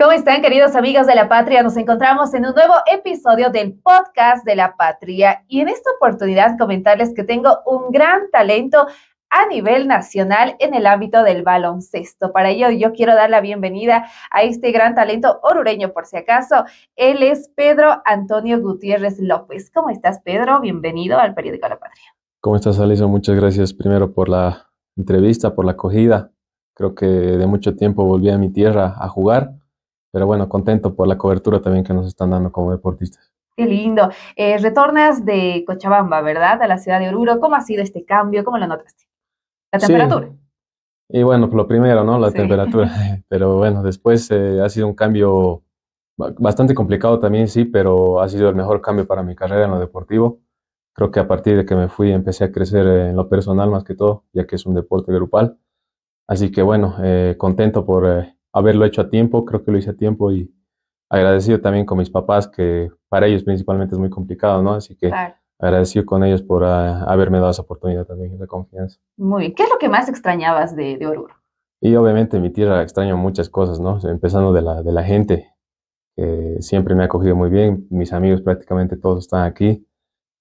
¿Cómo están, queridos amigos de la patria? Nos encontramos en un nuevo episodio del podcast de la patria y en esta oportunidad comentarles que tengo un gran talento a nivel nacional en el ámbito del baloncesto. Para ello, yo quiero dar la bienvenida a este gran talento orureño, por si acaso. Él es Pedro Antonio Gutiérrez López. ¿Cómo estás, Pedro? Bienvenido al Periódico La Patria. ¿Cómo estás, Alison? Muchas gracias primero por la entrevista, por la acogida. Creo que de mucho tiempo volví a mi tierra a jugar pero bueno, contento por la cobertura también que nos están dando como deportistas. Qué lindo. Eh, retornas de Cochabamba, ¿verdad? A la ciudad de Oruro. ¿Cómo ha sido este cambio? ¿Cómo lo notaste? La temperatura. Sí. Y bueno, lo primero, ¿no? La temperatura. Pero bueno, después eh, ha sido un cambio bastante complicado también, sí, pero ha sido el mejor cambio para mi carrera en lo deportivo. Creo que a partir de que me fui empecé a crecer eh, en lo personal más que todo, ya que es un deporte grupal. Así que bueno, contento por haberlo hecho a tiempo, creo que lo hice a tiempo y agradecido también con mis papás, que para ellos principalmente es muy complicado, ¿no? Así que agradecido con ellos por ah, haberme dado esa oportunidad también, esa confianza. Muy bien, ¿qué es lo que más extrañabas de, de Oruro? Y obviamente mi tierra extraño muchas cosas, ¿no? Empezando de la, de la gente, que siempre me ha acogido muy bien, mis amigos prácticamente todos están aquí.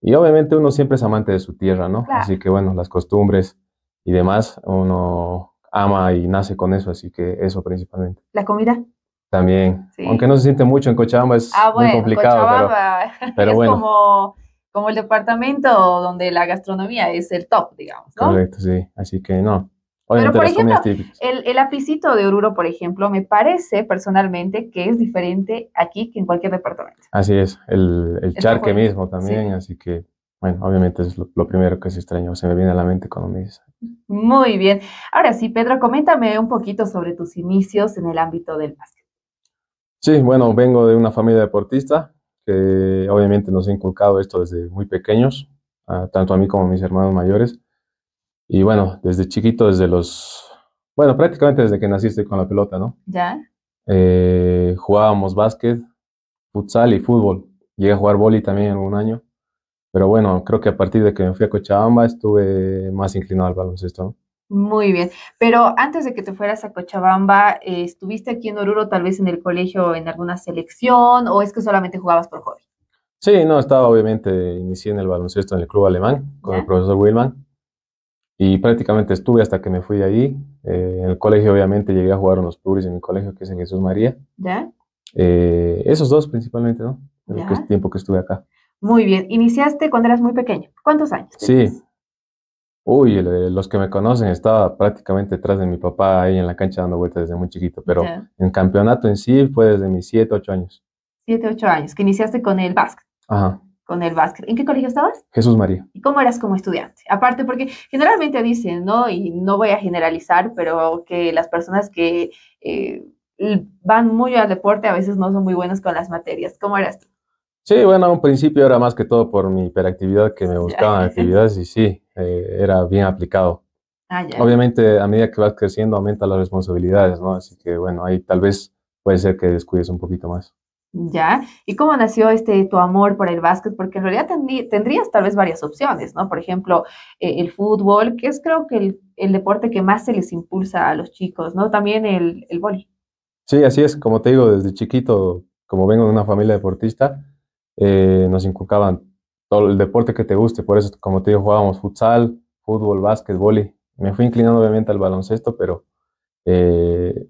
Y obviamente uno siempre es amante de su tierra, ¿no? Así que bueno, las costumbres y demás, uno ama y nace con eso, así que eso principalmente. ¿La comida? También, aunque no se siente mucho en Cochabamba, es ah, muy complicado. Cochabamba pero, es como, el departamento donde la gastronomía es el top, digamos, ¿no? Correcto, sí, así que no. pero por ejemplo, el, el apicito de Oruro, por ejemplo, me parece personalmente que es diferente aquí que en cualquier departamento. Así es, el, el, charque mismo también, así que bueno, obviamente es lo, primero que se extraño. se me viene a la mente cuando me dice. Muy bien. Ahora sí, Pedro, coméntame un poquito sobre tus inicios en el ámbito del básquet. Sí, bueno, vengo de una familia deportista que obviamente nos ha inculcado esto desde muy pequeños, tanto a mí como a mis hermanos mayores. Y bueno, desde chiquito, desde los... Bueno, prácticamente desde que naciste con la pelota, ¿no? Ya. Eh, jugábamos básquet, futsal y fútbol. Llegué a jugar boli también en un año pero bueno, creo que a partir de que me fui a Cochabamba estuve más inclinado al baloncesto. Muy bien, pero antes de que te fueras a Cochabamba, eh, ¿estuviste aquí en Oruro tal vez en el colegio en alguna selección o es que solamente jugabas por hobby? Sí, no, estaba obviamente, inicié en el baloncesto en el club alemán con el profesor Wilman y prácticamente estuve hasta que me fui de ahí. Eh, en el colegio obviamente llegué a jugar unos pluris en mi colegio que es en Jesús María. ¿Ya? Eh, esos dos principalmente, ¿no? En el tiempo que estuve acá. Muy bien. Iniciaste cuando eras muy pequeño. ¿Cuántos años? Sí. Uy, los que me conocen, estaba prácticamente detrás de mi papá ahí en la cancha dando vueltas desde muy chiquito, pero en campeonato en sí fue desde mis 7, 8 años. 7, 8 años, que iniciaste con el básquet. Ajá. Con el básquet. ¿En qué colegio estabas? Jesús María. ¿Y cómo eras como estudiante? Aparte, porque generalmente dicen, ¿no? Y no voy a generalizar, pero que las personas que eh, van muy al deporte a veces no son muy buenas con las materias. ¿Cómo eras tú? Sí, bueno, a un principio era más que todo por mi hiperactividad que me buscaban actividades y sí, eh, era bien aplicado. Ah, Obviamente, a medida que vas creciendo, aumenta las responsabilidades, ¿no? Así que, bueno, ahí tal vez puede ser que descuides un poquito más. Ya, ¿y cómo nació este tu amor por el básquet? Porque en realidad tendrías tal vez varias opciones, ¿no? Por ejemplo, e, el fútbol, que es creo que el, deporte que más se les impulsa a los chicos, ¿no? También el, el boli. Sí, así es, como te digo, desde chiquito, como vengo de una familia deportista, eh, nos inculcaban todo el deporte que te guste, por eso, como te digo, jugábamos futsal, fútbol, básquet, y Me fui inclinando obviamente al baloncesto, pero eh,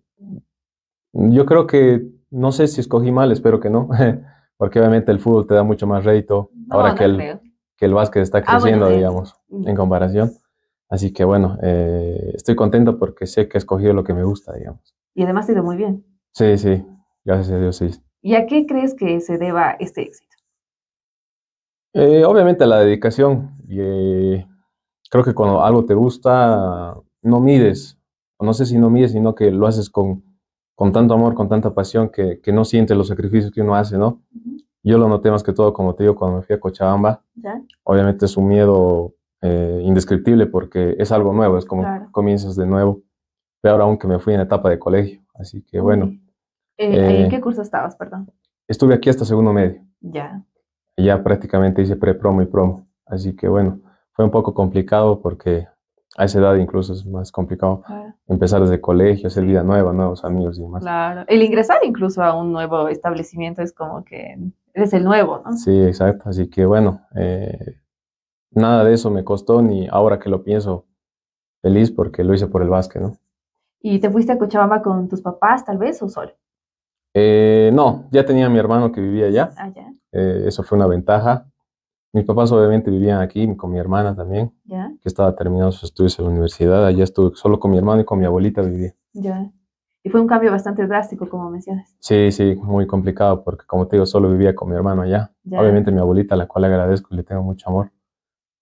yo creo que, no sé si escogí mal, espero que no, porque obviamente el fútbol te da mucho más rédito ahora que, el, que, el, básquet está ah, creciendo, digamos, en comparación. Así que bueno, eh, estoy contento porque sé que he escogido lo que me gusta, digamos. Y además ha ido muy bien. Sí, sí, gracias a Dios, sí. ¿Y a qué crees que se deba este éxito? Eh, obviamente la dedicación. Eh, creo que cuando algo te gusta, no mides. No sé si no mides, sino que lo haces con, con tanto amor, con tanta pasión, que, no sientes los sacrificios que uno hace, ¿no? Yo lo noté más que todo, como te digo, cuando me fui a Cochabamba. Obviamente es un miedo eh, indescriptible porque es algo nuevo, es como comienzas de nuevo. Pero aunque me fui en etapa de colegio, así que bueno. ¿En qué curso estabas, perdón? Estuve aquí hasta segundo medio. Ya ya prácticamente hice pre-promo y promo. Así que bueno, fue un poco complicado porque a esa edad incluso es más complicado empezar desde colegio, hacer vida nueva, nuevos amigos y demás. Claro, el ingresar incluso a un nuevo establecimiento es como que eres el nuevo, ¿no? Sí, exacto. Así que bueno, eh, nada de eso me costó ni ahora que lo pienso feliz porque lo hice por el básquet, ¿no? ¿Y te fuiste a Cochabamba con tus papás tal vez o solo? Eh, no, ya tenía mi hermano que vivía allá. Allá. Ah, eh, eso fue una ventaja. Mis papás obviamente vivían aquí, con mi hermana también, que estaba terminando sus estudios en la universidad. Allá estuve solo con mi hermano y con mi abuelita vivía. Ya. Y fue un cambio bastante drástico, como mencionas. Sí, sí, muy complicado, porque como te digo, solo vivía con mi hermano allá. Obviamente mi abuelita, a la cual le agradezco y le tengo mucho amor,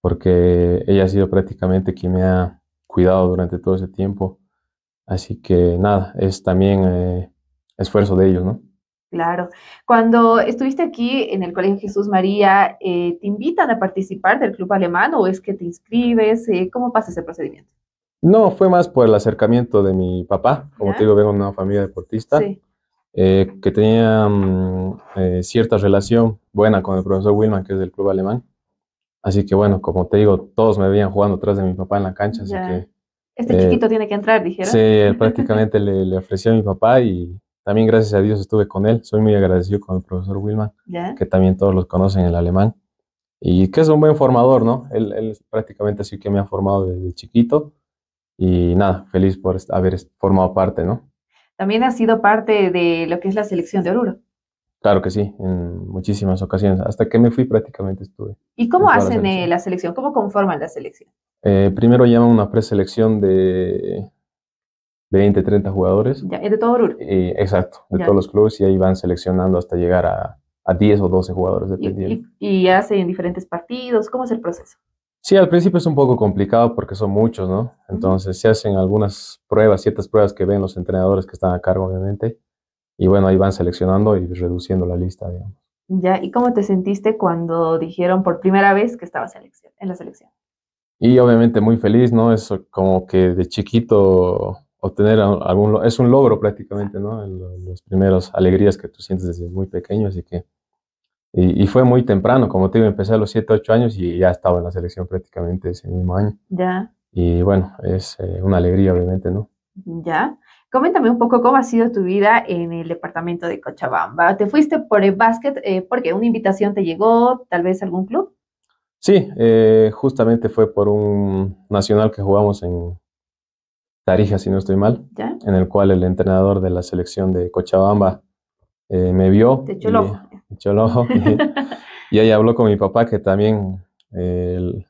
porque ella ha sido prácticamente quien me ha cuidado durante todo ese tiempo. Así que nada, es también eh, esfuerzo de ellos, ¿no? Claro. Cuando estuviste aquí en el Colegio Jesús María, eh, ¿te invitan a participar del club alemán o es que te inscribes? Eh, ¿Cómo pasa ese procedimiento? No, fue más por el acercamiento de mi papá. Como te digo, vengo de una familia deportista eh, que tenía mm, cierta relación buena con el profesor Wilman, que es del club alemán. Así que bueno, como te digo, todos me veían jugando atrás de mi papá en la cancha, así que... Este chiquito tiene que entrar, dijeron. Sí, prácticamente le, le a mi papá y también gracias a Dios estuve con él. Soy muy agradecido con el profesor Wilman, que también todos los conocen el alemán. Y que es un buen formador, ¿no? Él, prácticamente así que me ha formado desde chiquito. Y nada, feliz por haber formado parte, ¿no? También ha sido parte de lo que es la selección de Oruro. Claro que sí, en muchísimas ocasiones. Hasta que me fui prácticamente estuve. ¿Y cómo hacen eh, la selección? ¿Cómo conforman la selección? Eh, primero llaman una preselección de de 20, 30 jugadores. Ya, es de todo Oruro. Eh, exacto, de todos los clubes y ahí van seleccionando hasta llegar a, a 10 o 12 jugadores, dependiendo. Y, y, hacen diferentes partidos? ¿Cómo es el proceso? Sí, al principio es un poco complicado porque son muchos, ¿no? Entonces se hacen algunas pruebas, ciertas pruebas que ven los entrenadores que están a cargo, obviamente. Y bueno, ahí van seleccionando y reduciendo la lista, digamos. Ya, ¿y cómo te sentiste cuando dijeron por primera vez que estabas en la selección? Y obviamente muy feliz, ¿no? Es como que de chiquito obtener algún, es un logro prácticamente, ¿no? los primeros alegrías que tú sientes desde muy pequeño, así que, y, fue muy temprano, como te digo, empecé a los 7, 8 años y ya estaba en la selección prácticamente ese mismo año. Ya. Y bueno, es eh, una alegría, obviamente, ¿no? Ya. Coméntame un poco cómo ha sido tu vida en el departamento de Cochabamba. ¿Te fuiste por el básquet eh, porque una invitación te llegó, tal vez algún club? Sí, eh, justamente fue por un nacional que jugamos en, Tarija, si no estoy mal, en el cual el entrenador de la selección de Cochabamba eh, me vio. Te echó el ojo. Y, echó ahí habló con mi papá que también eh,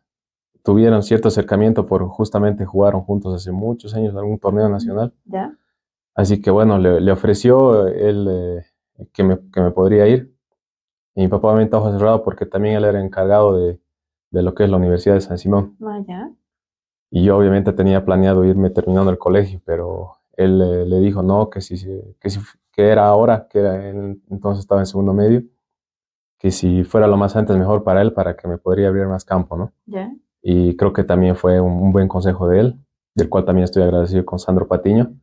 tuvieron cierto acercamiento por justamente jugaron juntos hace muchos años en algún torneo nacional. ¿Ya? Así que bueno, le, ofreció él eh, que, me, podría ir. Y mi papá me ojos cerrado porque también él era encargado de, lo que es la Universidad de San Simón. Vaya. Ah, y yo obviamente tenía planeado irme terminando el colegio, pero él le dijo no, que si, que era ahora, que entonces estaba en segundo medio, que si fuera lo más antes mejor para él, para que me podría abrir más campo, ¿no? Y creo que también fue un, buen consejo de él, del cual también estoy agradecido con Sandro Patiño,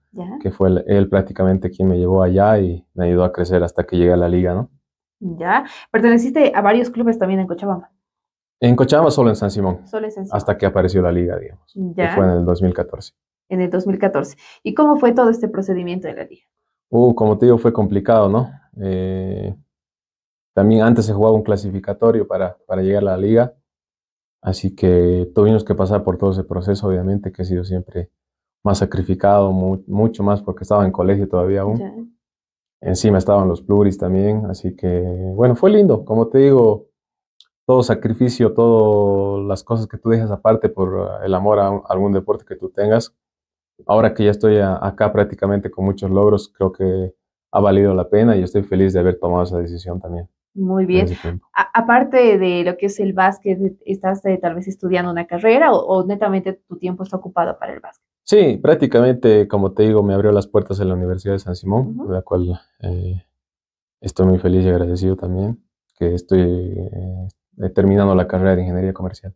que fue él, él, prácticamente quien me llevó allá y me ayudó a crecer hasta que llegué a la liga, ¿no? Ya, perteneciste a varios clubes también en Cochabamba. En Cochabamba solo en San Simón. Solo en San Simón. Hasta que apareció la liga, digamos. Que fue en el 2014. En el 2014. ¿Y cómo fue todo este procedimiento de la liga? Uh, como te digo, fue complicado, ¿no? Eh, también antes se jugaba un clasificatorio para, para llegar a la liga. Así que tuvimos que pasar por todo ese proceso, obviamente, que ha sido siempre más sacrificado, mucho más porque estaba en colegio todavía aún. Encima estaban los pluris también, así que bueno, fue lindo. Como te digo, todo sacrificio, todas las cosas que tú dejas aparte por eh, el amor a, algún deporte que tú tengas. Ahora que ya estoy acá prácticamente con muchos logros, creo que ha valido la pena y estoy feliz de haber tomado esa decisión también. Muy bien. aparte de lo que es el básquet, eh, ¿estás eh, tal vez estudiando una carrera o, netamente tu tiempo está ocupado para el básquet? Sí, prácticamente, como te digo, me abrió las puertas en la Universidad de San Simón, de la cual estoy muy feliz y agradecido también, que estoy eh, terminando la carrera de ingeniería comercial.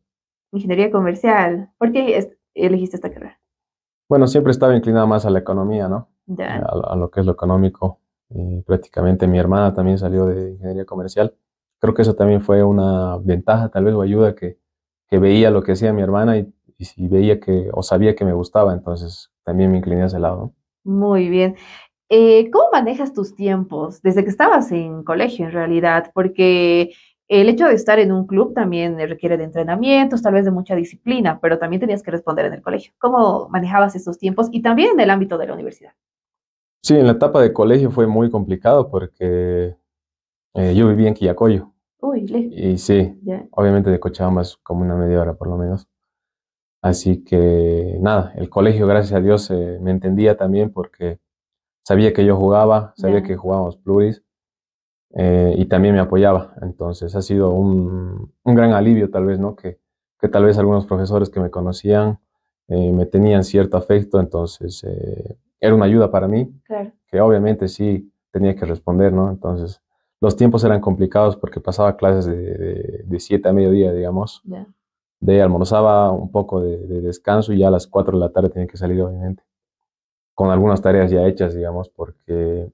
Ingeniería comercial. ¿Por qué elegiste esta carrera? Bueno, siempre estaba inclinada más a la economía, ¿no? Eh, a, lo que es lo económico. Y prácticamente mi hermana también salió de ingeniería comercial. Creo que eso también fue una ventaja, tal vez, o ayuda que, veía lo que hacía mi hermana y, y, veía que, o sabía que me gustaba, entonces también me incliné a ese lado. Muy bien. Eh, ¿Cómo manejas tus tiempos desde que estabas en colegio en realidad? Porque el hecho de estar en un club también requiere de entrenamientos, tal vez de mucha disciplina, pero también tenías que responder en el colegio. ¿Cómo manejabas esos tiempos y también en el ámbito de la universidad? Sí, en la etapa de colegio fue muy complicado porque eh, yo vivía en Quillacoyo. Uy, le. Y sí, obviamente de Cochabamba es como una media hora por lo menos. Así que nada, el colegio, gracias a Dios, me entendía también porque sabía que yo jugaba, sabía que jugábamos pluris eh, y también me apoyaba. Entonces ha sido un, un gran alivio tal vez, ¿no? Que, que, tal vez algunos profesores que me conocían eh, me tenían cierto afecto, entonces eh, era una ayuda para mí, que obviamente sí tenía que responder, ¿no? Entonces los tiempos eran complicados porque pasaba clases de 7 a mediodía, digamos. De almorzaba un poco de, descanso y ya a las 4 de la tarde tenía que salir, obviamente. Con algunas tareas ya hechas, digamos, porque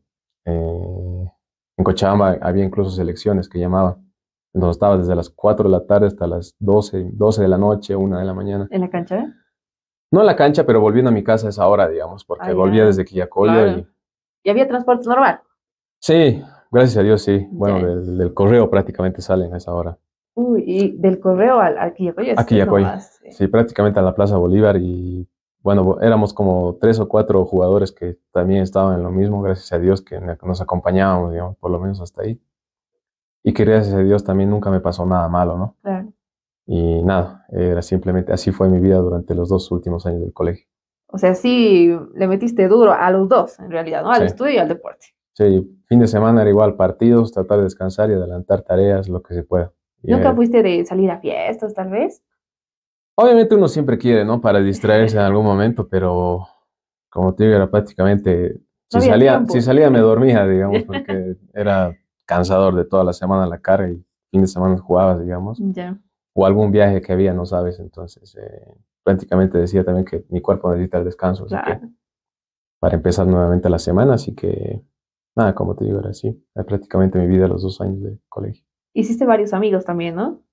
en Cochabamba había incluso selecciones que llamaba, Entonces estaba desde las 4 de la tarde hasta las 12, 12 de la noche, 1 de la mañana. ¿En la cancha? No en la cancha, pero volviendo a mi casa a esa hora, digamos, porque ah, volvía desde Quillacoya. Y... había transporte normal? Sí, gracias a Dios, sí. Bueno, del, correo prácticamente salen a esa hora. Uy, y del correo al, A Quillacoya, eh. sí, prácticamente a la Plaza Bolívar y bueno, éramos como tres o cuatro jugadores que también estaban en lo mismo, gracias a Dios que nos acompañábamos, digamos, por lo menos hasta ahí. Y que gracias a Dios también nunca me pasó nada malo, ¿no? Claro. Y nada, era simplemente así fue mi vida durante los dos últimos años del colegio. O sea, sí le metiste duro a los dos, en realidad, ¿no? Al estudio y al deporte. Sí, fin de semana era igual partidos, tratar de descansar y adelantar tareas, lo que se pueda. ¿Nunca fuiste de salir a fiestas, tal vez? Obviamente uno siempre quiere, ¿no? Para distraerse en algún momento, pero como te digo, era prácticamente... Si salía, si salía me dormía, digamos, porque era cansador de toda la semana la carga y fin de semana jugabas, digamos. Ya. O algún viaje que había, no sabes. Entonces, eh, prácticamente decía también que mi cuerpo necesita el descanso. que para empezar nuevamente la semana, así que nada, como te digo, era así. Era prácticamente mi vida los dos años de colegio. Hiciste varios amigos también, ¿no?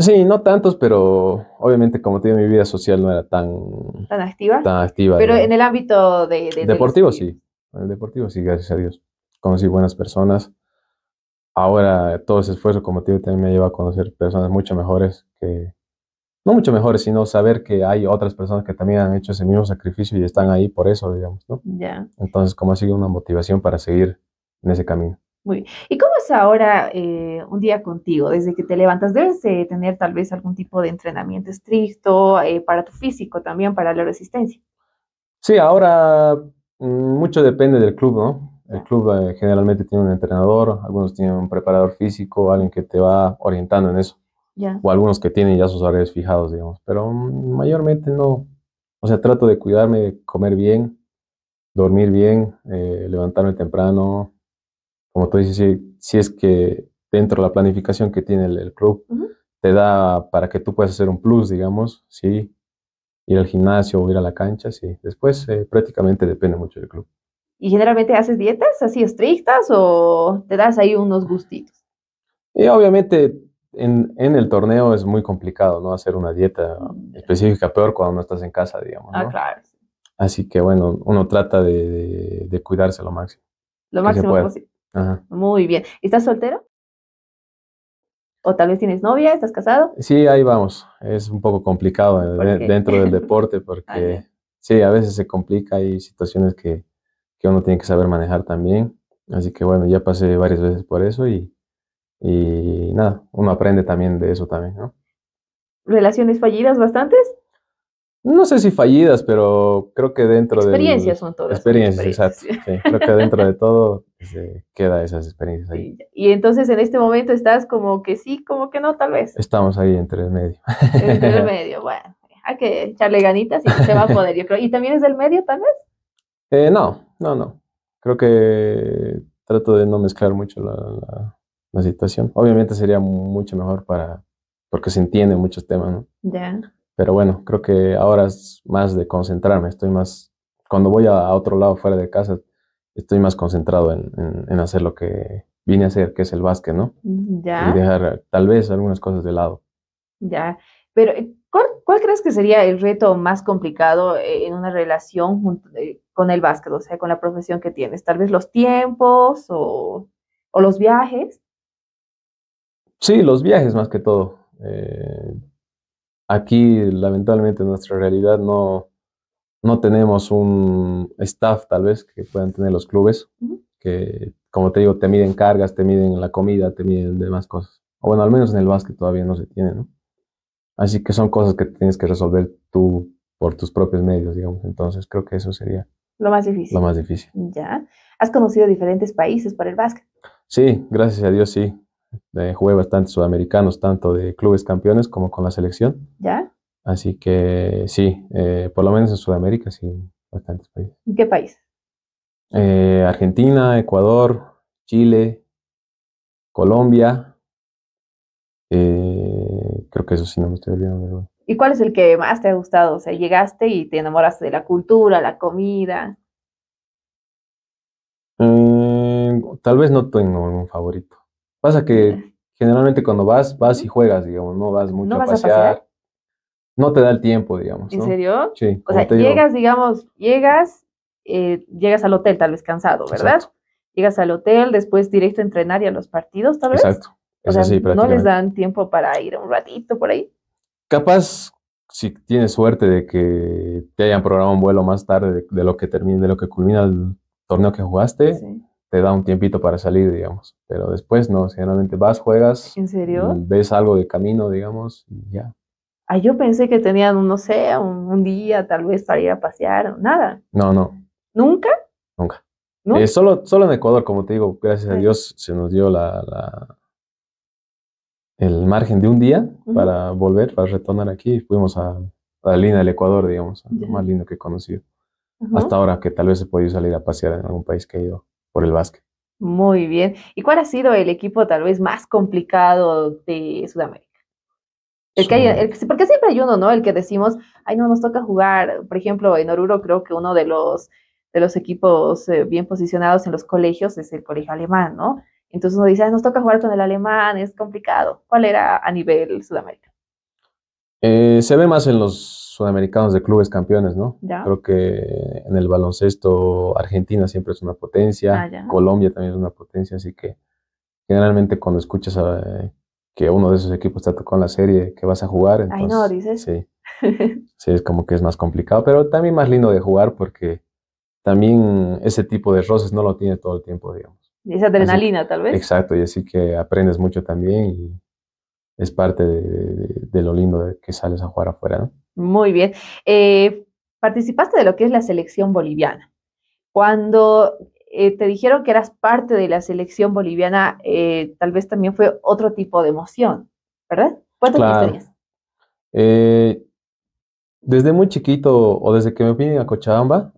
Sí, no tantos, pero obviamente como tiene mi vida social no era tan... ¿Tan activa? activa. Pero en el ámbito de... deportivo sí, en el deportivo sí, gracias a Dios. Conocí buenas personas. Ahora todo ese esfuerzo, como tiene también me lleva a conocer personas mucho mejores que... No mucho mejores, sino saber que hay otras personas que también han hecho ese mismo sacrificio y están ahí por eso, digamos, ¿no? Ya. Entonces, como ha sido una motivación para seguir en ese camino. ¿Y cómo es ahora eh, un día contigo? Desde que te levantas, debes tener tal vez algún tipo de entrenamiento estricto eh, para tu físico también, para la resistencia. Sí, ahora mm, mucho depende del club, ¿no? El club eh, generalmente tiene un entrenador, algunos tienen un preparador físico, alguien que te va orientando en eso. O algunos que tienen ya sus horarios fijados, digamos. Pero mm, mayormente no. O sea, trato de cuidarme, comer bien, dormir bien, levantarme temprano, como tú dices, si, es que dentro de la planificación que tiene el, club, te da para que tú puedas hacer un plus, digamos, sí, ir al gimnasio o ir a la cancha, sí. Después eh, prácticamente depende mucho del club. ¿Y generalmente haces dietas así estrictas o te das ahí unos gustitos? Y eh, obviamente en, el torneo es muy complicado, ¿no? Hacer una dieta mm, específica, peor cuando no estás en casa, digamos. Ah, ¿no? Ah, claro. Así que bueno, uno trata de cuidarse lo máximo. Lo máximo posible. Muy bien. ¿Estás soltero? O tal vez tienes novia, estás casado. Sí, ahí vamos. Es un poco complicado eh, dentro del deporte ah, porque sí, a veces se complica, hay situaciones que, uno tiene que saber manejar también. Así que bueno, ya pasé varias veces por eso y, y nada, uno aprende también de eso también, ¿no? ¿Relaciones fallidas bastantes? no sé si fallidas, pero creo que dentro de... Experiencias son todas. Experiencias, exacto. creo que dentro de todo este, queda esas experiencias ahí. y entonces en este momento estás como que sí, como que no, tal vez. Estamos ahí entre el medio. Entre el medio, bueno. Hay que echarle ganitas y se va a poder, yo creo. ¿Y también es del medio, tal vez? Eh, no, no, no. Creo que trato de no mezclar mucho la, la situación. Obviamente sería mucho mejor para... Porque se entiende muchos temas, ¿no? Ya. Pero bueno, creo que ahora es más de concentrarme, estoy más, cuando voy a, otro lado fuera de casa, estoy más concentrado en, hacer lo que vine a hacer, que es el básquet, ¿no? Mm, ya. Y dejar tal vez algunas cosas de lado. Ya, pero eh, ¿cuál, crees que sería el reto más complicado eh, en una relación eh, con el básquet, o sea, con la profesión que tienes? Tal vez los tiempos o, los viajes. Sí, los viajes más que todo. Eh, aquí lamentablemente en nuestra realidad no, no tenemos un staff tal vez que puedan tener los clubes, que como te digo, te miden cargas, te miden la comida, te miden demás cosas. O bueno, al menos en el básquet todavía no se tiene, ¿no? Así que son cosas que tienes que resolver tú por tus propios medios, digamos. Entonces creo que eso sería... Lo más difícil. Lo más difícil. Ya. ¿Has conocido diferentes países por el básquet? Sí, gracias a Dios sí jugué bastante sudamericanos, tanto de clubes campeones como con la selección. ¿Ya? Así que sí, eh, por lo menos en Sudamérica, sí, bastantes países. ¿En qué país? Eh, Argentina, Ecuador, Chile, Colombia. Eh, creo que eso sí no me estoy olvidando. ¿Y cuál es el que más te ha gustado? O sea, llegaste y te enamoraste de la cultura, la comida. tal vez no tengo un favorito Pasa que generalmente cuando vas, vas y juegas, digamos, no vas mucho a, pasear, No te da el tiempo, digamos. ¿En serio? Sí. O sea, llegas, digamos, llegas, eh, llegas al hotel tal vez cansado, ¿verdad? Llegas al hotel, después directo a entrenar y a los partidos, tal vez. Exacto. Es o sea, no les dan tiempo para ir un ratito por ahí. Capaz, si tienes suerte de que te hayan programado un vuelo más tarde de, lo que termine, de lo que culmina el torneo que jugaste, sí te da un tiempito para salir, digamos. Pero después no, generalmente vas, juegas. ¿En serio? Mm, ves algo de camino, digamos, y ya. Ah, yo pensé que tenían, no sé, un, día tal vez para ir a pasear, o nada. No, no. ¿Nunca? Nunca. nunca eh, solo, solo en Ecuador, como te digo, gracias a Dios se nos dio la, el margen de un día para volver, para retornar aquí fuimos a, la línea del Ecuador, digamos, lo más lindo que he conocido. Hasta ahora que tal vez he podido salir a pasear en algún país que he ido por el básquet. Muy bien. ¿Y cuál ha sido el equipo tal vez más complicado de Sudamérica? que porque siempre hay uno, ¿no? El que decimos, ay, no, nos toca jugar. Por ejemplo, en Oruro creo que uno de los, de los equipos eh, bien posicionados en los colegios es el colegio alemán, ¿no? Entonces uno dice, ay, nos toca jugar con el alemán, es complicado. ¿Cuál era a nivel Sudamérica? Eh, se ve más en los sudamericanos de clubes campeones, ¿no? Creo que en el baloncesto Argentina siempre es una potencia, ah, Colombia también es una potencia, así que generalmente cuando escuchas eh, que uno de esos equipos te tocó en la serie que vas a jugar, entonces, Ay, no, dices. Sí, es como que es más complicado, pero también más lindo de jugar porque también ese tipo de roces no lo tiene todo el tiempo, digamos. Y esa adrenalina, tal vez. Exacto, y así que aprendes mucho también y es parte de, lo lindo de que sales a jugar afuera. Muy bien. Eh, participaste de lo que es la selección boliviana. Cuando eh, te dijeron que eras parte de la selección boliviana, eh, tal vez también fue otro tipo de emoción, ¿verdad? desde muy chiquito o desde que me vine a Cochabamba,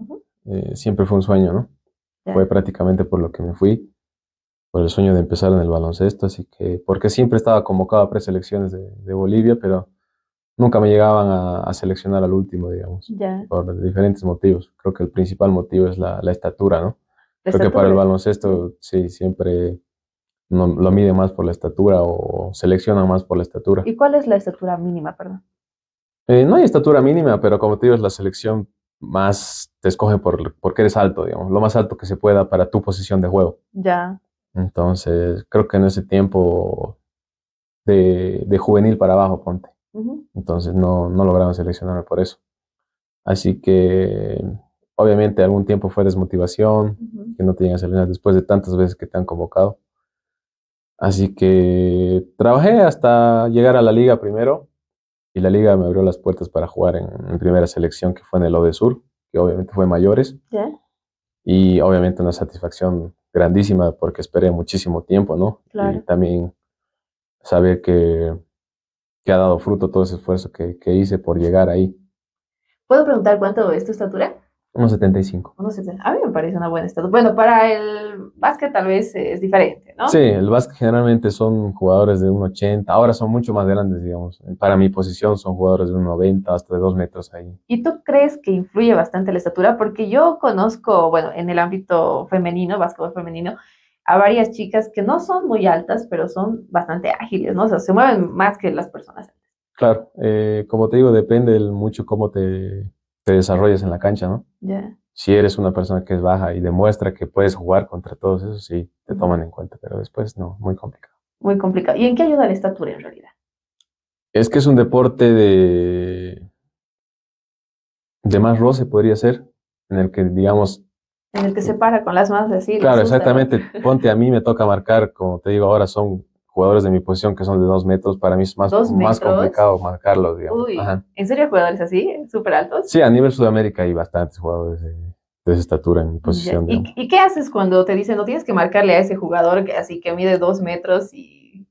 siempre fue un sueño, ¿no? Fue prácticamente por lo que me fui por el sueño de empezar en el baloncesto, así que, porque siempre estaba convocado a preselecciones de, Bolivia, pero nunca me llegaban a, seleccionar al último, digamos, por diferentes motivos. Creo que el principal motivo es la, estatura, ¿no? Creo que para el baloncesto, sí, siempre no, lo mide más por la estatura o selecciona más por la estatura. ¿Y cuál es la estatura mínima, perdón? Eh, no hay estatura mínima, pero como te digo, es la selección más te escoge por, porque eres alto, digamos, lo más alto que se pueda para tu posición de juego. Ya. Entonces, creo que en ese tiempo de, juvenil para abajo, ponte. Entonces, no, no lograron seleccionarme por eso. Así que, obviamente, algún tiempo fue desmotivación, que no te llegas a después de tantas veces que te han convocado. Así que trabajé hasta llegar a la liga primero y la liga me abrió las puertas para jugar en primera selección que fue en el Ode Sur, que obviamente fue mayores. Y obviamente una satisfacción grandísima porque esperé muchísimo tiempo, ¿no? Y también saber que, ha dado fruto todo ese esfuerzo que, que, hice por llegar ahí. ¿Puedo preguntar cuánto es tu estatura? 1,75. 1,75. A mí me parece una buena estatura. Bueno, para el básquet tal vez es diferente Sí, el básquet generalmente son jugadores de 1,80, ahora son mucho más grandes, digamos. Para mi posición son jugadores de 1,90 hasta de 2 metros ahí. ¿Y tú crees que influye bastante la estatura? Porque yo conozco, bueno, en el ámbito femenino, básquetbol femenino, a varias chicas que no son muy altas, pero son bastante ágiles, ¿no? O sea, se mueven más que las personas. Claro, eh, como te digo, depende mucho cómo te, te desarrollas en la cancha, ¿no? Ya si eres una persona que es baja y demuestra que puedes jugar contra todos esos, sí, te toman en cuenta, pero después no, muy complicado. Muy complicado. ¿Y en qué ayuda la estatura en realidad? Es que es un deporte de, de más roce, podría ser, en el que, digamos... En el que se eh, para con las manos decir. Claro, exactamente. Ponte a mí, me toca marcar, como te digo ahora, son jugadores de mi posición que son de dos metros, para mí es más, más complicado marcarlos, digamos. ¿en serio jugadores así? ¿Súper altos? Sí, a nivel Sudamérica hay bastantes jugadores de, esa estatura en mi posición. ¿Y, qué haces cuando te dicen, no tienes que marcarle a ese jugador que así que mide dos metros y...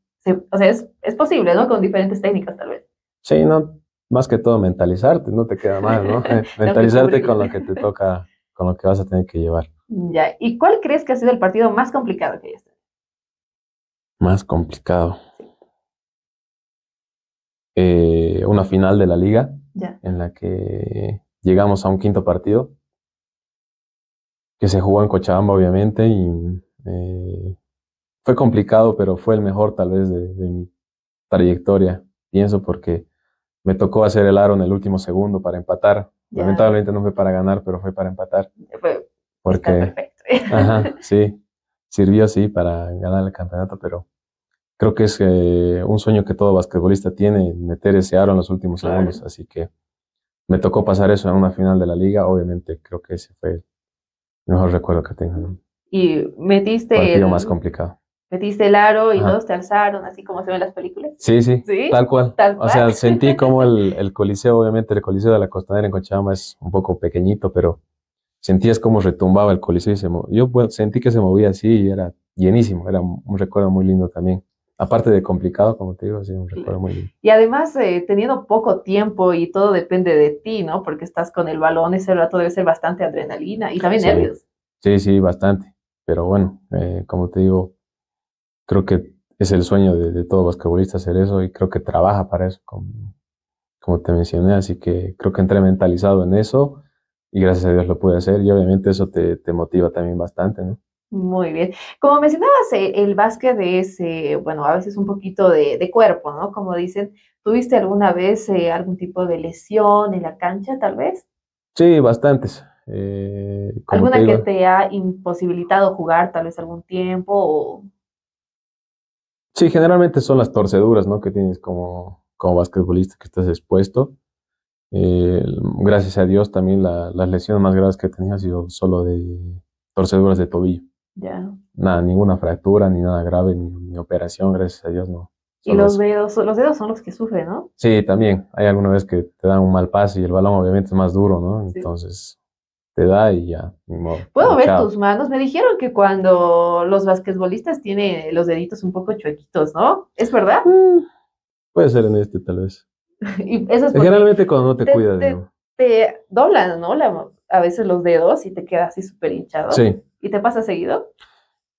o sea, es, es posible, ¿no? Con diferentes técnicas tal vez. Sí, no, más que todo mentalizarte, no te queda mal, ¿no? mentalizarte con lo que te toca, con lo que vas a tener que llevar. Ya, ¿y cuál crees que ha sido el partido más complicado que hayas más complicado. Eh, una final de la liga en la que llegamos a un quinto partido que se jugó en Cochabamba obviamente y eh, fue complicado pero fue el mejor tal vez de, mi trayectoria pienso porque me tocó hacer el aro en el último segundo para empatar lamentablemente no fue para ganar pero fue para empatar porque perfecto. ajá, sí sirvió, así para ganar el campeonato, pero creo que es eh, un sueño que todo basquetbolista tiene, meter ese aro en los últimos segundos. Así que me tocó pasar eso en una final de la liga. Obviamente, creo que ese fue el mejor recuerdo que tengo. Y metiste. Partido el, más complicado. Metiste el aro y todos te alzaron, así como se ven las películas. Sí, sí. Tal, cual. O sea, sentí como el, el, coliseo, obviamente, el coliseo de la Costanera en Cochabamba es un poco pequeñito, pero sentías como retumbaba el coliseo y se yo sentí que se movía así y era llenísimo, era un recuerdo muy lindo también. Aparte de complicado, como te digo, sí, un recuerdo muy lindo. Y además, eh, teniendo poco tiempo y todo depende de ti, ¿no? Porque estás con el balón, ese rato debe ser bastante adrenalina y también sí. nervios. Sí, sí, bastante. Pero bueno, eh, como te digo, creo que es el sueño de, todo basquetbolista hacer eso y creo que trabaja para eso, como, como te mencioné. Así que creo que entré mentalizado en eso y gracias a Dios lo pude hacer y obviamente eso te, motiva también bastante, ¿no? Muy bien. Como mencionabas, eh, el básquet es, eh, bueno, a veces un poquito de, de, cuerpo, ¿no? Como dicen, ¿tuviste alguna vez eh, algún tipo de lesión en la cancha, tal vez? Sí, bastantes. Eh, ¿Alguna que te ha imposibilitado jugar tal vez algún tiempo? Sí, generalmente son las torceduras, ¿no? Que tienes como, como basquetbolista que estás expuesto. Eh, gracias a Dios también las lesiones más graves que tenía ha sido solo de torceduras de tobillo. Ya. Nada, ninguna fractura, ni nada grave, ni, operación, gracias a Dios no. y los dedos, los dedos son los que sufren, ¿no? Sí, también. Hay alguna vez que te dan un mal pase y el balón obviamente es más duro, ¿no? Entonces te da y ya. Puedo ver tus manos. Me dijeron que cuando los basquetbolistas tienen los deditos un poco chuequitos, ¿no? ¿Es verdad? Mm, puede ser en este tal vez. y eso Generalmente cuando no te, cuidas. Te, doblan, ¿no? a veces los dedos y te quedas así súper hinchado. Sí. ¿Y te pasa seguido?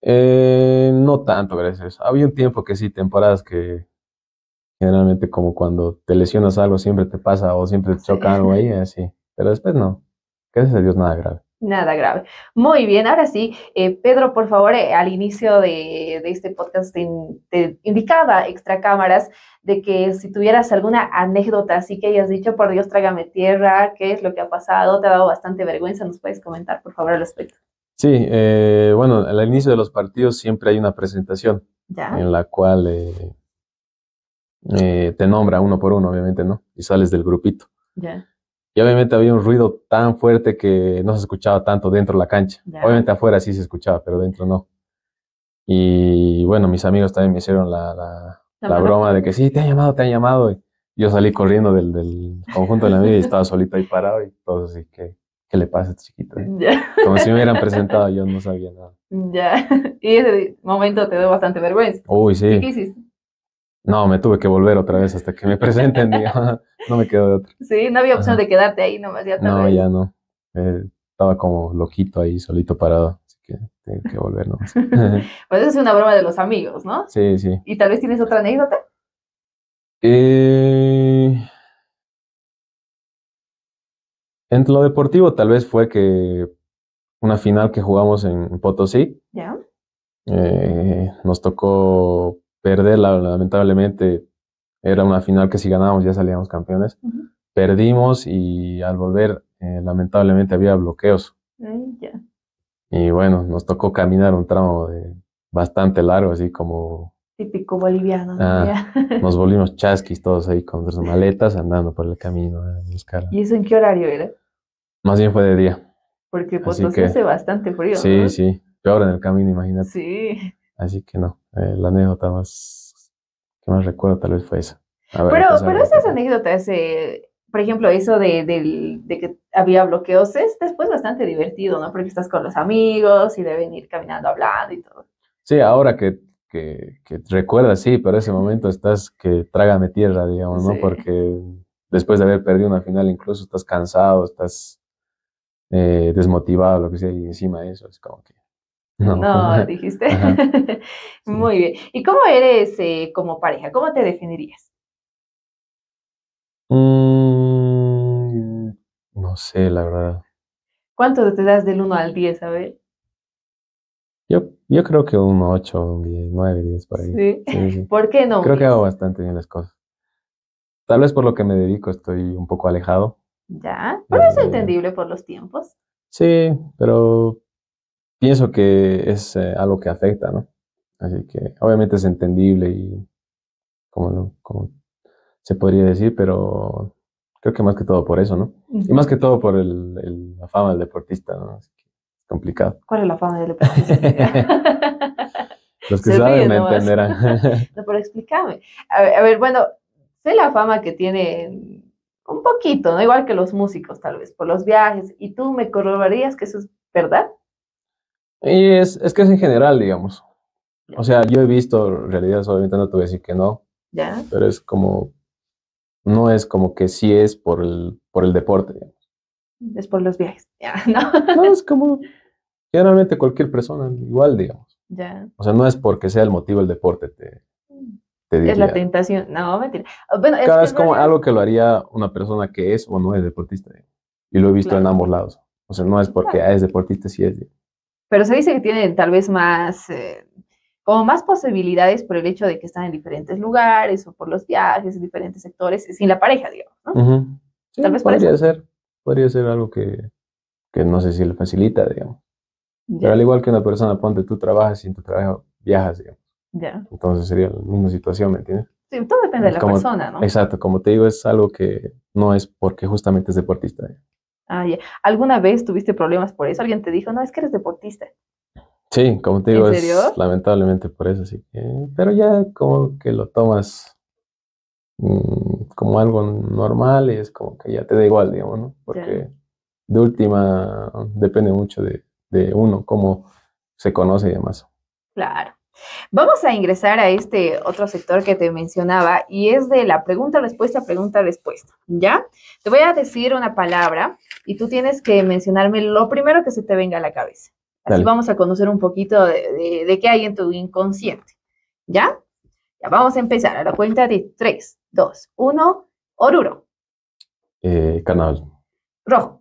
Eh, no tanto, gracias. Había un tiempo que sí, temporadas que generalmente como cuando te lesionas algo siempre te pasa o siempre te choca algo ahí, así. Pero después no. Gracias a Dios nada grave. Nada grave. Muy bien, ahora sí, eh, Pedro, por favor, eh, al inicio de, este podcast te, indicaba extra cámaras de que si tuvieras alguna anécdota así que hayas dicho, por Dios, trágame tierra, qué es lo que ha pasado, te ha dado bastante vergüenza, nos puedes comentar, por favor, al respecto. Sí, eh, bueno, al inicio de los partidos siempre hay una presentación en la cual te nombra uno por uno, obviamente, ¿no? Y sales del grupito. Ya. Y obviamente había un ruido tan fuerte que no se escuchaba tanto dentro de la cancha. Obviamente afuera sí se escuchaba, pero dentro no. Y bueno, mis amigos también me hicieron la, la, broma de que sí, te han llamado, te han llamado. Y yo salí corriendo del, del conjunto de la vida y estaba solito ahí parado y todo así que, ¿qué le pasa este chiquito? Como si me hubieran presentado, yo no sabía nada. Ya, y ese momento te dio bastante vergüenza. Uy, sí. ¿Qué hiciste? No, me tuve que volver otra vez hasta que me presenten. no me quedo de otra. Sí, no había opción de quedarte ahí nomás. Ya no, vez. ya no. Eh, estaba como loquito ahí, solito parado. Así que tengo que volver nomás. pues eso es una broma de los amigos, ¿no? Sí, sí. ¿Y tal vez tienes otra anécdota? Eh, en lo deportivo tal vez fue que una final que jugamos en Potosí. Ya. Eh, nos tocó perderla, lamentablemente, era una final que si ganábamos ya salíamos campeones. Perdimos y al volver, eh, lamentablemente, había bloqueos. Y bueno, nos tocó caminar un tramo de bastante largo, así como... Típico boliviano. Ah, nos volvimos chasquis todos ahí con nuestras maletas andando por el camino a buscar. ¿Y eso en qué horario era? Más bien fue de día. Porque Potosí pues, hace bastante frío. Sí, sí. Peor en el camino, imagínate. Sí. Así que no, eh, la anécdota más que más recuerdo tal vez fue esa. pero pero esas anécdotas, por ejemplo, eso de, que había bloqueos es después bastante divertido, ¿no? Porque estás con los amigos y deben ir caminando hablando y todo. Sí, ahora que, que, recuerdas, sí, pero ese momento estás que trágame tierra, digamos, ¿no? Porque después de haber perdido una final incluso estás cansado, estás eh, desmotivado, lo que sea, y encima eso es como que no, dijiste. Muy bien. ¿Y cómo eres eh, como pareja? ¿Cómo te definirías? Mm, no sé, la verdad. ¿Cuánto te das del 1 al 10, a Yo, yo creo que un 8, un 9, 10 por ahí. ¿Sí? por qué no? Creo que hago bastante bien las cosas. Tal vez por lo que me dedico estoy un poco alejado. Ya, pero es entendible por los tiempos. Sí, pero pienso que es eh, algo que afecta, ¿no? Así que obviamente es entendible y como, no, como se podría decir, pero creo que más que todo por eso, ¿no? Y más que todo por la fama del deportista, ¿no? complicado. ¿Cuál es la fama del deportista? Los que saben me entenderán. no, pero explícame. A ver, a ver, bueno, sé la fama que tiene un poquito, ¿no? Igual que los músicos, tal vez, por los viajes. ¿Y tú me corroborarías que eso es verdad? Y es, es que es en general, digamos. O sea, yo he visto realidad, obviamente no te voy a decir que no. Pero es como, no es como que sí es por el, por el deporte, digamos. Es por los viajes, ya, ¿no? No, es como generalmente cualquier persona, igual, digamos. Ya. O sea, no es porque sea el motivo el deporte, te, te Es la tentación, no, mentira. Ah, bueno, es, como algo que lo haría una persona que es o no es deportista, Y lo he visto en ambos lados. O sea, no es porque es deportista, sí es, pero se dice que tienen tal vez más, eh, como más posibilidades por el hecho de que están en diferentes lugares o por los viajes, en diferentes sectores, sin la pareja, digamos, ¿no? tal vez podría ser, podría ser algo que, que, no sé si le facilita, digamos. Pero al igual que una persona, ponte tú trabajas y en tu trabajo viajas, digamos. Ya. Entonces sería la misma situación, ¿me entiendes? Sí, todo depende de la persona, ¿no? Exacto, como te digo, es algo que no es porque justamente es deportista. Ah, ¿Alguna vez tuviste problemas por eso? ¿Alguien te dijo, no, es que eres deportista? Sí, como te digo, es lamentablemente por eso, así que, pero ya como que lo tomas mm, como algo normal y es como que ya te da igual, digamos, ¿no? Porque de última depende mucho de uno, cómo se conoce y demás. Claro. Vamos a ingresar a este otro sector que te mencionaba y es de la pregunta-respuesta, pregunta-respuesta, ¿ya? Te voy a decir una palabra y tú tienes que mencionarme lo primero que se te venga a la cabeza. Así vamos a conocer un poquito de, qué hay en tu inconsciente, ¿ya? Ya vamos a empezar a la cuenta de 3, 2, 1, oruro. Eh, canal. Rojo.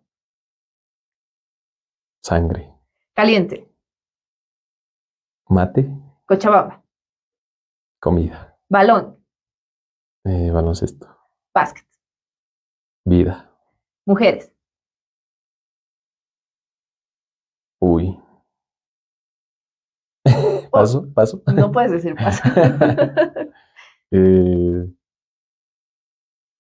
Sangre. Caliente. Mate. Cochabamba. Comida. Balón. Eh, baloncesto. Básquet. Vida. Mujeres. Uy. paso, oh, paso. No puedes decir paso. Eh,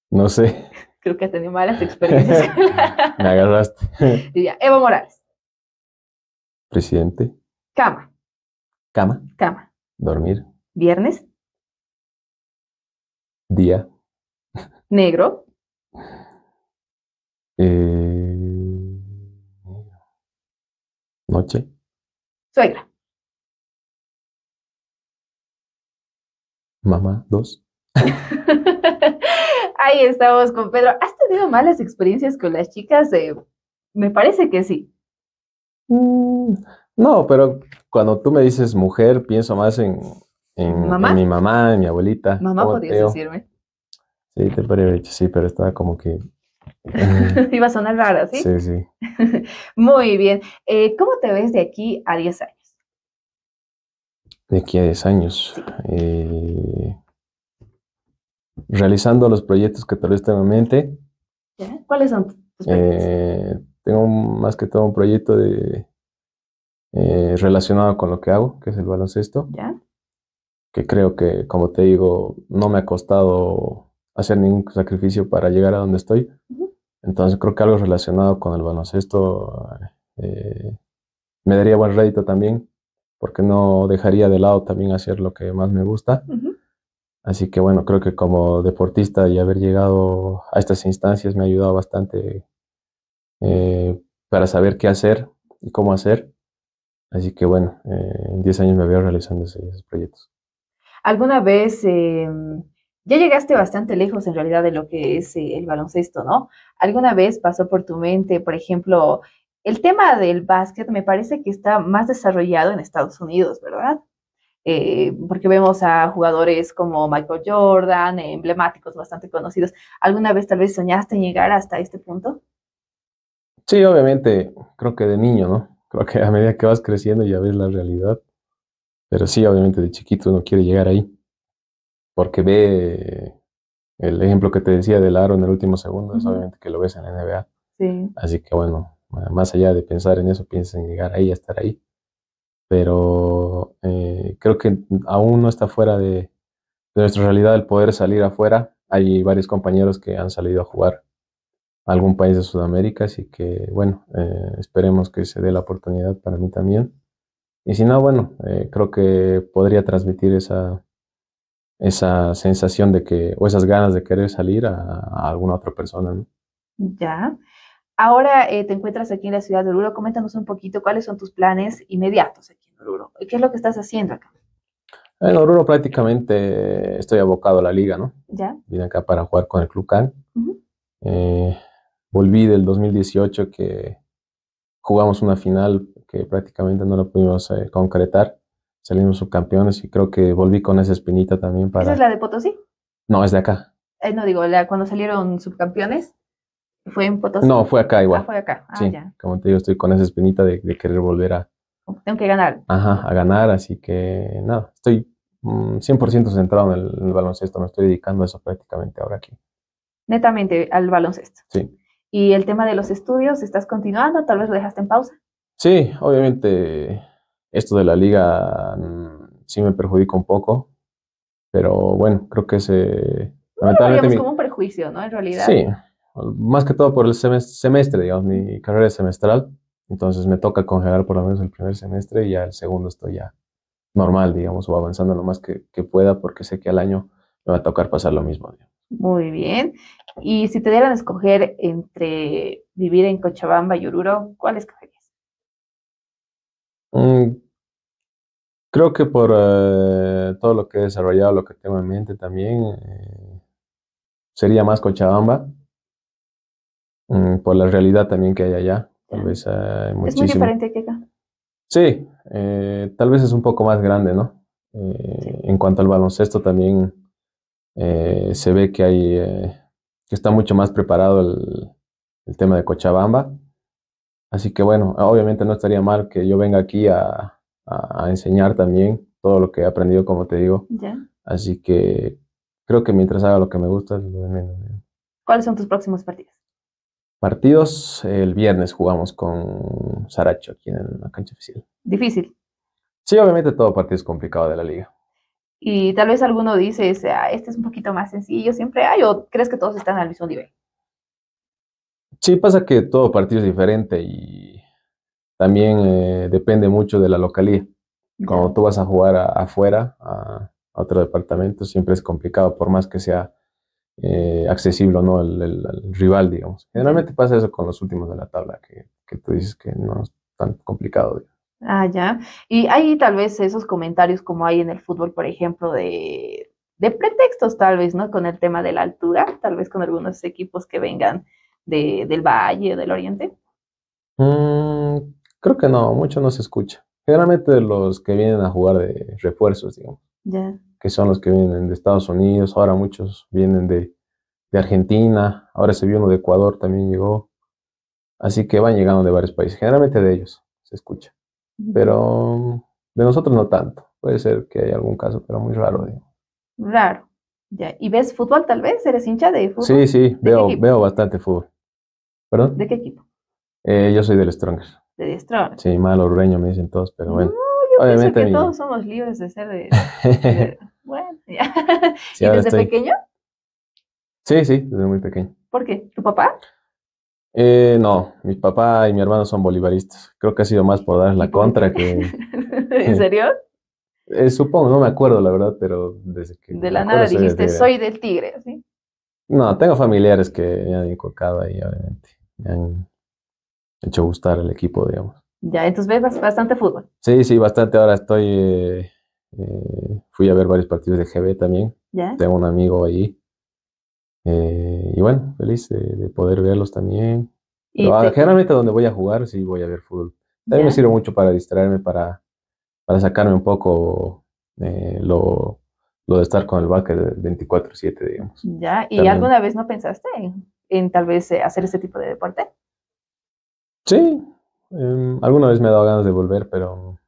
no sé. Creo que has tenido malas experiencias. Me agarraste. Y Evo Morales. Presidente. Cama. Cama. Cama. Dormir. Viernes. Día. Negro. Eh, Noche. Suegra. Mamá, dos. Ahí estamos con Pedro. ¿Has tenido malas experiencias con las chicas? Eh, me parece que sí. Mmm. No, pero cuando tú me dices mujer, pienso más en, mi mamá, en mi abuelita. Mamá podrías decirme. Sí, te podría haber dicho, sí, pero estaba como que... Eh. Iba a sonar rara, ¿sí? Sí, sí. Muy bien. Eh, ¿Cómo te ves de aquí a 10 años? De aquí a 10 años. Eh, realizando los proyectos que tal vez tengo en este mente. ¿Cuáles son tus proyectos? tengo más que todo un proyecto de eh, relacionado con lo que hago, que es el baloncesto. Que creo que, como te digo, no me ha costado hacer ningún sacrificio para llegar a donde estoy. Entonces creo que algo relacionado con el baloncesto eh, me daría buen rédito también, porque no dejaría de lado también hacer lo que más me gusta. Así que bueno, creo que como deportista y haber llegado a estas instancias me ha ayudado bastante eh, para saber qué hacer y cómo hacer. Así que bueno, eh, en 10 años me veo realizando esos proyectos. ¿Alguna vez, em, ya llegaste bastante lejos en realidad de lo que es eh, el baloncesto, ¿no? ¿Alguna vez pasó por tu mente, por ejemplo, el tema del básquet me parece que está más desarrollado en Estados Unidos, ¿verdad? Eh, porque vemos a jugadores como Michael Jordan, emblemáticos, bastante conocidos. ¿Alguna vez tal vez soñaste en llegar hasta este punto? Sí, obviamente, creo que de niño, ¿no? creo que a medida que vas creciendo ya ves la realidad. Pero sí, obviamente de chiquito uno quiere llegar ahí, porque ve el ejemplo que te decía del aro en el último segundo, es obviamente que lo ves en la NBA. Sí. Así que bueno, más allá de pensar en eso, piensa en llegar ahí, estar ahí. Pero eh, creo que aún no está fuera de nuestra realidad el poder salir afuera. Hay varios compañeros que han salido a jugar algún país de Sudamérica, así que bueno, eh, esperemos que se dé la oportunidad para mí también. Y si no, bueno, eh, creo que podría transmitir esa, esa sensación de que, o esas ganas de querer salir a, alguna otra persona, ¿no? Ya. Ahora eh, te encuentras aquí en la ciudad de Oruro. Coméntanos un poquito cuáles son tus planes inmediatos aquí en Oruro. ¿Qué es lo que estás haciendo acá? En Oruro prácticamente estoy abocado a la liga, ¿no? Ya. Vine acá para jugar con el Club Can. eh, volví del 2018 que jugamos una final que prácticamente no la pudimos eh, concretar. Salimos subcampeones y creo que volví con esa espinita también para... ¿Esa es la de Potosí? No, es de acá. Eh, no, digo, la, cuando salieron subcampeones, ¿fue en Potosí? No, fue acá igual. Ah, fue acá. Ah, sí, como te digo, estoy con esa espinita de, querer volver a... Tengo que ganar. Ajá, a ganar, así que nada, estoy 100% mm, centrado en el, en el baloncesto, me estoy dedicando a eso prácticamente ahora aquí. Netamente al baloncesto. Sí. ¿Y el tema de los estudios, estás continuando? ¿Tal vez lo dejaste en pausa? Sí, obviamente esto de la liga mm, sí me perjudica un poco, pero bueno, creo que se... no como un perjuicio, ¿no? En realidad. Sí, más que todo por el semestre, digamos, mi carrera es semestral, entonces me toca congelar por lo menos el primer semestre y ya el segundo estoy ya normal, digamos, o avanzando lo más que, pueda porque sé que al año me va a tocar pasar lo mismo. Muy bien. Y si te dieran a escoger entre vivir en Cochabamba y Oruro, ¿cuál escogerías? Mm, creo que por eh, todo lo que he desarrollado, lo que tengo en mente también, eh, sería más Cochabamba, mm, por la realidad también que hay allá. Tal Es muy diferente que acá. Sí, eh, tal vez es un poco más grande, ¿no? En cuanto al baloncesto también se ve que hay que está mucho más preparado el, tema de Cochabamba. Así que bueno, obviamente no estaría mal que yo venga aquí a, enseñar también todo lo que he aprendido, como te digo. ¿Ya? Así que creo que mientras haga lo que me gusta, lo ¿Cuáles son tus próximos partidos? Partidos, el viernes jugamos con Saracho aquí en la cancha oficial. Difícil. Sí, obviamente todo partido es complicado de la liga. Y tal vez alguno dice, este, ah, este es un poquito más sencillo, siempre hay, o crees que todos están al mismo nivel. Sí, pasa que todo partido es diferente y también eh, depende mucho de la localidad. Cuando tú vas a jugar afuera, a, otro departamento, siempre es complicado, por más que sea eh, accesible o no el, rival, digamos. Generalmente pasa eso con los últimos de la tabla, que, que tú dices que no es tan complicado. Digamos. Ah, ya. Y hay tal vez esos comentarios como hay en el fútbol, por ejemplo, de, de pretextos, tal vez, ¿no? Con el tema de la altura, tal vez con algunos equipos que vengan de, del Valle, del Oriente. Mm, creo que no, mucho no se escucha. Generalmente los que vienen a jugar de refuerzos, digamos. Ya. Que son los que vienen de Estados Unidos, ahora muchos vienen de, de Argentina, ahora se vio uno de Ecuador, también llegó. Así que van llegando de varios países, generalmente de ellos se escucha pero de nosotros no tanto. Puede ser que haya algún caso, pero muy raro. Raro. Ya. ¿Y ves fútbol tal vez? ¿Eres hincha de fútbol? Sí, sí, veo, veo bastante fútbol. ¿Perdón? ¿De qué equipo? Eh, yo soy del Strongers. ¿De Strongers? Sí, malo reño me dicen todos, pero bueno. No, yo Obviamente pienso que todos somos libres de ser de... bueno, ya. ¿Y desde pequeño? Sí, sí, desde muy pequeño. ¿Por qué? ¿Tu papá? Eh, no, mi papá y mi hermano son bolivaristas. Creo que ha sido más por dar la contra que... ¿En serio? Eh, supongo, no me acuerdo la verdad, pero desde que... De la nada dijiste, soy del tigre, ¿sí? No, tengo familiares que me han inculcado ahí, obviamente. Me han hecho gustar el equipo, digamos. Ya, entonces ves bastante fútbol. Sí, sí, bastante. Ahora estoy... Eh, eh, fui a ver varios partidos de GB también. ¿Ya? Tengo un amigo ahí eh, y bueno, feliz de, poder verlos también. Ah, generalmente donde voy a jugar, sí voy a ver fútbol. También me sirve mucho para distraerme, para, para sacarme un poco eh, lo, de estar con el básquet 24-7, digamos. Ya, ¿y alguna vez no pensaste en, tal vez eh, hacer este tipo de deporte? Sí, em, alguna vez me ha dado ganas de volver, pero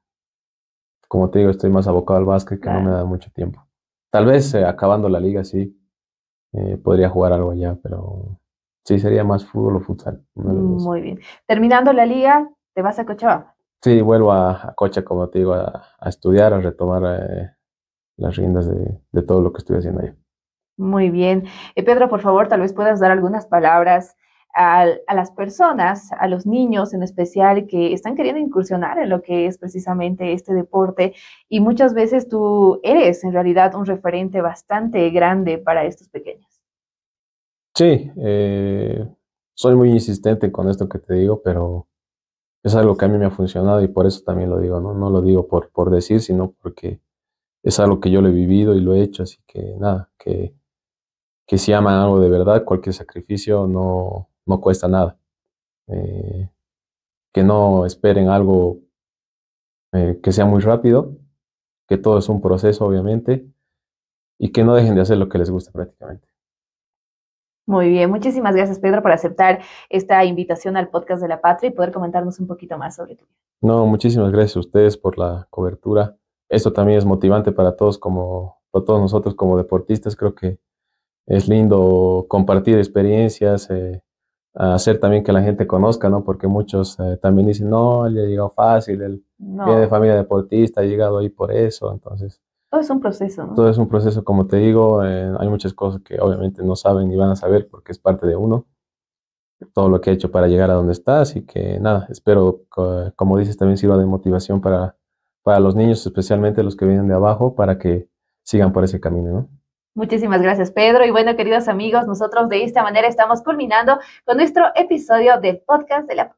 como te digo, estoy más abocado al básquet que no me da mucho tiempo. Tal vez acabando la liga, sí, eh, podría jugar algo allá, pero sí sería más fútbol o futsal. Muy bien. Terminando la liga, ¿te vas a Cochabamba? Sí, vuelvo a, a Cocha, como te digo, a, estudiar, a retomar eh, las riendas de, todo lo que estoy haciendo allá. Muy bien. Eh, Pedro, por favor, tal vez puedas dar algunas palabras a, las personas, a los niños en especial, que están queriendo incursionar en lo que es precisamente este deporte. Y muchas veces tú eres en realidad un referente bastante grande para estos pequeños. Sí, eh, soy muy insistente con esto que te digo, pero es algo que a mí me ha funcionado y por eso también lo digo, ¿no? No lo digo por, por decir, sino porque es algo que yo lo he vivido y lo he hecho, así que nada, que, que si aman algo de verdad, cualquier sacrificio no, no cuesta nada. Eh, que no esperen algo eh, que sea muy rápido, que todo es un proceso, obviamente, y que no dejen de hacer lo que les gusta prácticamente. Muy bien, muchísimas gracias Pedro por aceptar esta invitación al podcast de la patria y poder comentarnos un poquito más sobre tu vida. No, muchísimas gracias a ustedes por la cobertura. Esto también es motivante para todos como para todos nosotros como deportistas. Creo que es lindo compartir experiencias, eh, hacer también que la gente conozca, ¿no? Porque muchos eh, también dicen, no, él ha llegado fácil, él viene de familia deportista, ha llegado ahí por eso, entonces... Todo es un proceso, ¿no? Todo es un proceso, como te digo, eh, hay muchas cosas que obviamente no saben ni van a saber porque es parte de uno, todo lo que he hecho para llegar a donde estás y que nada, espero, como dices, también sirva de motivación para, para los niños, especialmente los que vienen de abajo, para que sigan por ese camino, ¿no? Muchísimas gracias, Pedro. Y bueno, queridos amigos, nosotros de esta manera estamos culminando con nuestro episodio del podcast de la